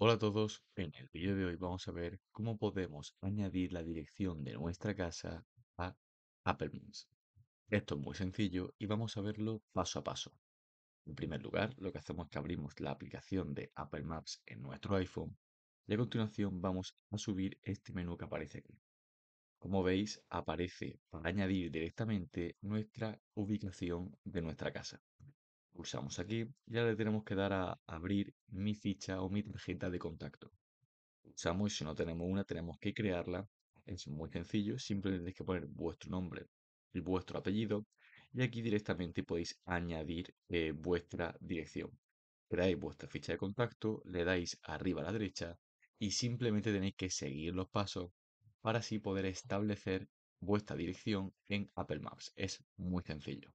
Hola a todos, en el vídeo de hoy vamos a ver cómo podemos añadir la dirección de nuestra casa a Apple Maps. Esto es muy sencillo y vamos a verlo paso a paso. En primer lugar, lo que hacemos es que abrimos la aplicación de Apple Maps en nuestro iPhone y a continuación vamos a subir este menú que aparece aquí. Como veis, aparece para añadir directamente nuestra ubicación de nuestra casa. Pulsamos aquí y ahora le tenemos que dar a abrir mi ficha o mi tarjeta de contacto. Pulsamos y si no tenemos una tenemos que crearla. Es muy sencillo, simplemente tenéis que poner vuestro nombre y vuestro apellido y aquí directamente podéis añadir eh, vuestra dirección. Creáis vuestra ficha de contacto, le dais arriba a la derecha y simplemente tenéis que seguir los pasos para así poder establecer vuestra dirección en Apple Maps. Es muy sencillo.